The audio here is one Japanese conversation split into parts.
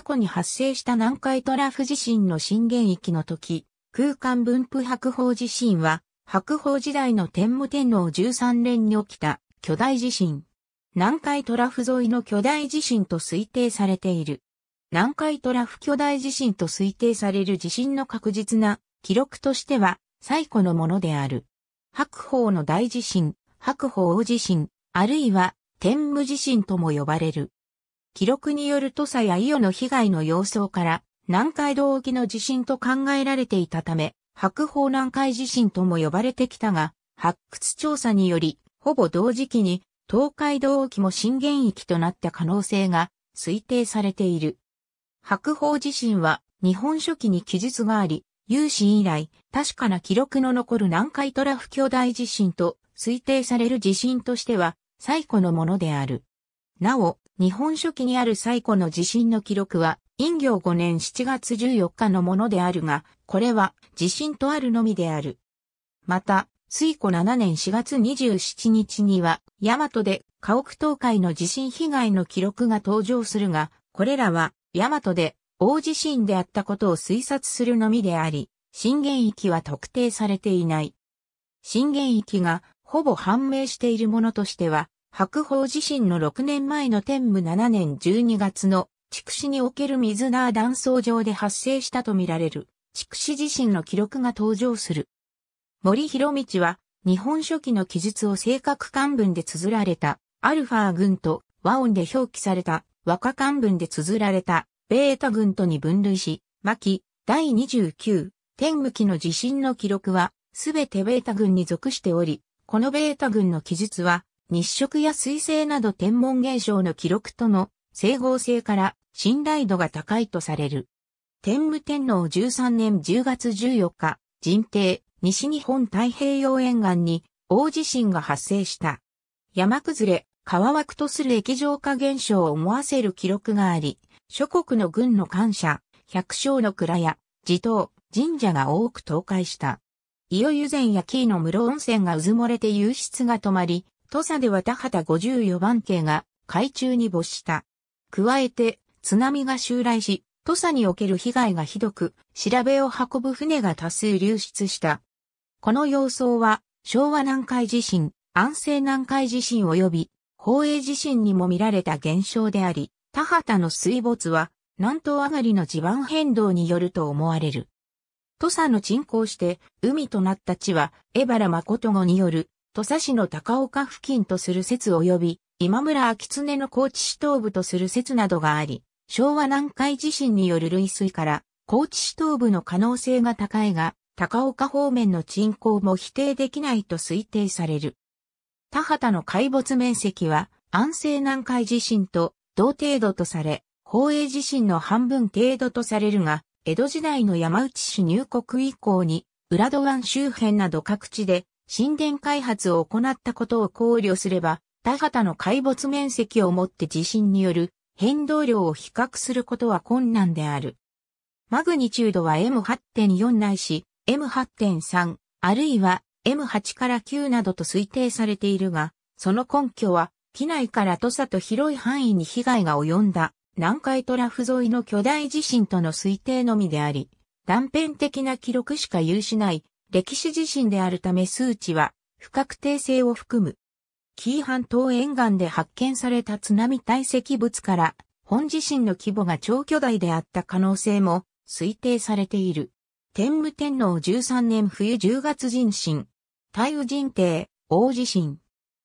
過去に発生した南海トラフ地震の震源域の時、空間分布白鳳地震は、白鳳時代の天武天皇13年に起きた巨大地震。南海トラフ沿いの巨大地震と推定されている。南海トラフ巨大地震と推定される地震の確実な記録としては最古のものである。白鵬の大地震、白鳳大地震、あるいは天武地震とも呼ばれる。記録による土佐や伊予の被害の様相から、南海道沖の地震と考えられていたため、白鵬南海地震とも呼ばれてきたが、発掘調査により、ほぼ同時期に、東海道沖も震源域となった可能性が推定されている。白鵬地震は、日本初期に記述があり、有史以来、確かな記録の残る南海トラフ巨大地震と推定される地震としては、最古のものである。なお、日本書紀にある最古の地震の記録は、陰行5年7月14日のものであるが、これは地震とあるのみである。また、水古7年4月27日には、大和で家屋倒壊の地震被害の記録が登場するが、これらは、大和で大地震であったことを推察するのみであり、震源域は特定されていない。震源域がほぼ判明しているものとしては、白鵬自身の6年前の天武7年12月の筑紫における水縄断層上で発生したとみられる筑紫自身の記録が登場する。森博道は日本書紀の記述を正確漢文で綴られたアルファ群と和音で表記された和歌漢文で綴られたベータ群とに分類し、巻第29天武期の地震の記録はすべてベータ群に属しており、このベータ群の記述は日食や水星など天文現象の記録との整合性から信頼度が高いとされる。天武天皇13年10月14日、人帝、西日本太平洋沿岸に大地震が発生した。山崩れ、川枠とする液状化現象を思わせる記録があり、諸国の軍の感謝、百姓の蔵や、地頭、神社が多く倒壊した。伊予湯前やキーの室温泉が渦漏れて湧出が止まり、土佐では田畑54番系が海中に没した。加えて、津波が襲来し、土佐における被害がひどく、調べを運ぶ船が多数流出した。この様相は、昭和南海地震、安政南海地震及び、宝永地震にも見られた現象であり、田畑の水没は、南東上がりの地盤変動によると思われる。土佐の沈降して、海となった地は、江原誠子による、土佐市の高岡付近とする説及び、今村秋常の高知市東部とする説などがあり、昭和南海地震による類推から、高知市東部の可能性が高いが、高岡方面の沈降も否定できないと推定される。田畑の海没面積は安政南海地震と同程度とされ、宝永地震の半分程度とされるが、江戸時代の山内市入国以降に、浦戸湾周辺など各地で神殿開発を行ったことを考慮すれば、田畑の海没面積をもって地震による変動量を比較することは困難である。マグニチュードは M8.4 ないし M8.3 あるいは M8 から9などと推定されているが、その根拠は、機内から土佐と広い範囲に被害が及んだ南海トラフ沿いの巨大地震との推定のみであり、断片的な記録しか有しない歴史自身であるため数値は不確定性を含む。紀伊半島沿岸で発見された津波堆積物から本地震の規模が超巨大であった可能性も推定されている。天武天皇13年冬10月人震、太雨人帝、大地震、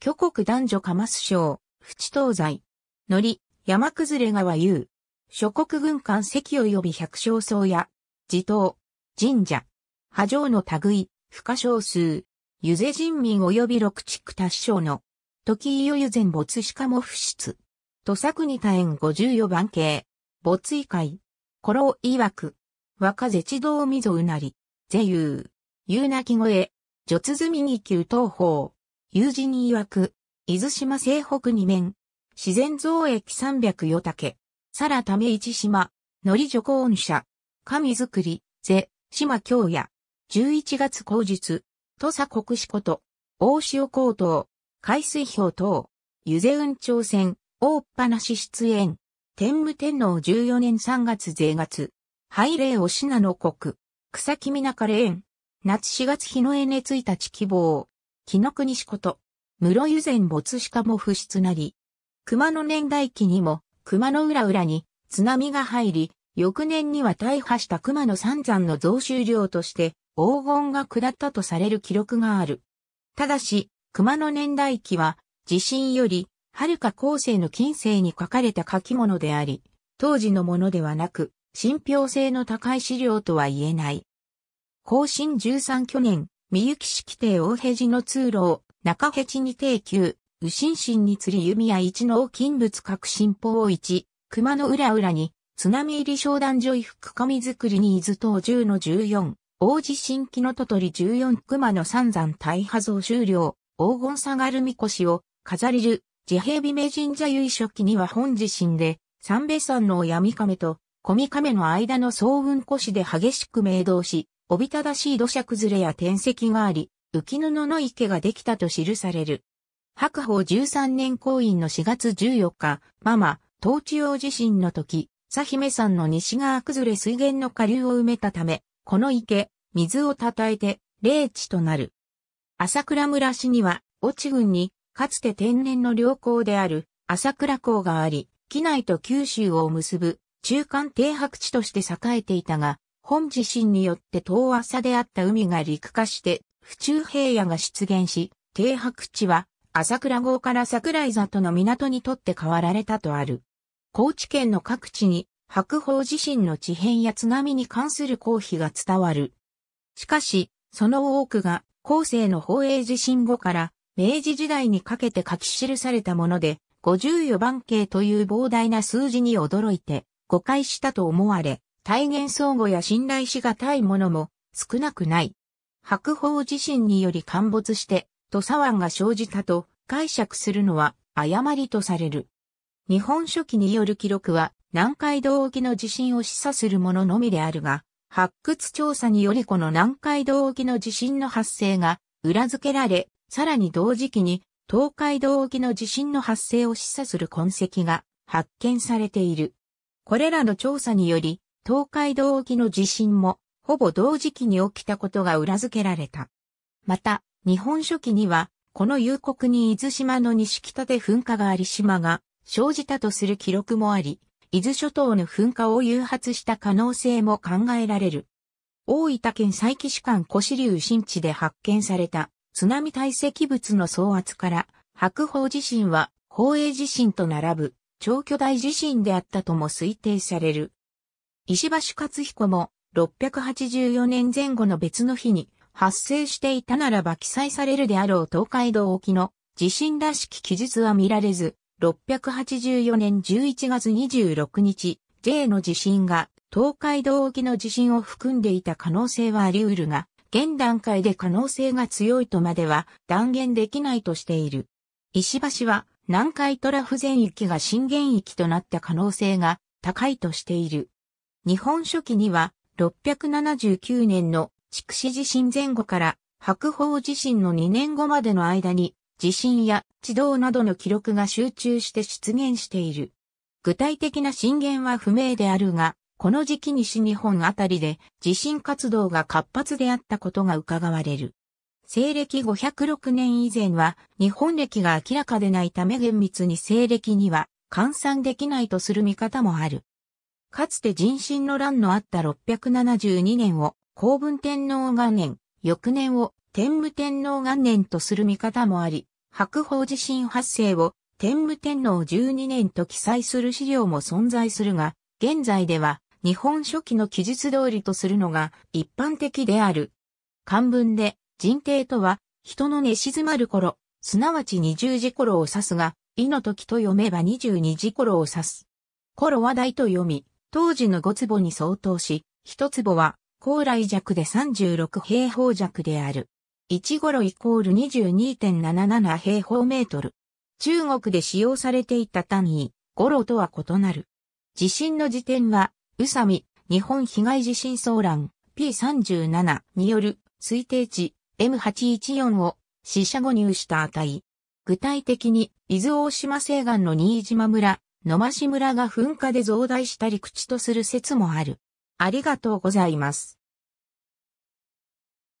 巨国男女カマス省、淵東西、のり、山崩れ川遊、諸国軍艦石及び百姓僧や、地頭、神社、波状の類、不可少数、湯瀬人民及び六地区達省の、時よゆ湯ん没しかも不出。土作に多五十四番系、没以会、古老曰く、若地道みぞうなり、是有、言うなき声、除積に級東方、友人に曰く、伊豆島西北二面、自然造駅三百余竹、さらため一島、のり女公者、神作り、是、島京也。11月後日、土佐国志こと、大塩高等、海水氷等、湯瀬雲頂線、大っぱなし出演。天武天皇14年3月税月。拝礼お品の国。草木みなかれ園。夏4月日の絵ねた日希望。木の国志こと。室湯前没しかも不出なり。熊の年代記にも、熊の裏裏に津波が入り、翌年には大破した熊の三山の増収量として、黄金が下ったとされる記録がある。ただし、熊野年代記は、地震より、遥か後世の近世に書かれた書き物であり、当時のものではなく、信憑性の高い資料とは言えない。更新13去年、三雪式帝大平寺の通路を、中平寺に定休、右心心に釣り弓や一の金物各新法を一、熊の裏裏に、津波入り商談所衣服紙作りに伊豆等10の14、王子新木のと取14熊の三山大破像終了、黄金下がるみこしを飾りる、自閉美名神社由緒記には本地震で、三瓶山の闇亀と小見亀の間の総運古市で激しく明動し、おびただしい土砂崩れや転石があり、浮き布の池ができたと記される。白鵬13年公院の4月14日、ママ、東中央地震の時、佐姫山の西側崩れ水源の下流を埋めたため、この池、水をたたえて、霊地となる。朝倉村市には、越智郡に、かつて天然の良港である、朝倉港があり、機内と九州を結ぶ、中間停泊地として栄えていたが、本地震によって遠浅であった海が陸化して、府中平野が出現し、停泊地は、朝倉号から桜井里の港にとって変わられたとある。高知県の各地に白鵬自身の地変や津波に関する公費が伝わる。しかし、その多くが後世の宝永地震後から明治時代にかけて書き記されたもので、54番形という膨大な数字に驚いて誤解したと思われ、体現相互や信頼しがたいものも少なくない。白鵬自身により陥没して、土佐湾が生じたと解釈するのは誤りとされる。日本書紀による記録は、南海道沖の地震を示唆するもののみであるが、発掘調査によりこの南海道沖の地震の発生が裏付けられ、さらに同時期に東海道沖の地震の発生を示唆する痕跡が発見されている。これらの調査により、東海道沖の地震もほぼ同時期に起きたことが裏付けられた。また、日本書紀には、この夕刻に伊豆島の西北で噴火があり島が生じたとする記録もあり、伊豆諸島の噴火を誘発した可能性も考えられる。大分県佐伯市間古支流新地で発見された津波堆積物の総圧から、白鵬地震は宝永地震と並ぶ超巨大地震であったとも推定される。石橋克彦も684年前後の別の日に発生していたならば記載されるであろう東海道沖の地震らしき記述は見られず、6 8 4年11月26日、J の地震が東海道沖の地震を含んでいた可能性はあり得るが、現段階で可能性が強いとまでは断言できないとしている。石橋は南海トラフ全域が震源域となった可能性が高いとしている。日本初期には679年の筑紫地震前後から白鳳地震の2年後までの間に地震や地動などの記録が集中して出現している。具体的な震源は不明であるが、この時期西日本あたりで地震活動が活発であったことが伺われる。西暦506年以前は日本歴が明らかでないため厳密に西暦には換算できないとする見方もある。かつて人心の乱のあった672年を、公文天皇元年、翌年を天武天皇元年とする見方もあり、白鳳地震発生を天武天皇12年と記載する資料も存在するが、現在では日本初期の記述通りとするのが一般的である。漢文で人定とは人の寝静まる頃、すなわち二十時頃を指すが、意の時と読めば二十二時頃を指す。頃は大と読み、当時の五坪に相当し、一坪は高麗弱で36平方弱である。1ロイコール22.77平方メートル。中国で使用されていた単位、ゴロとは異なる。地震の時点は、宇佐美、日本被害地震騒乱 P37 による推定値 M814 を死者誤入した値。具体的に、伊豆大島西岸の新島村、野市村が噴火で増大した陸地とする説もある。ありがとうございます。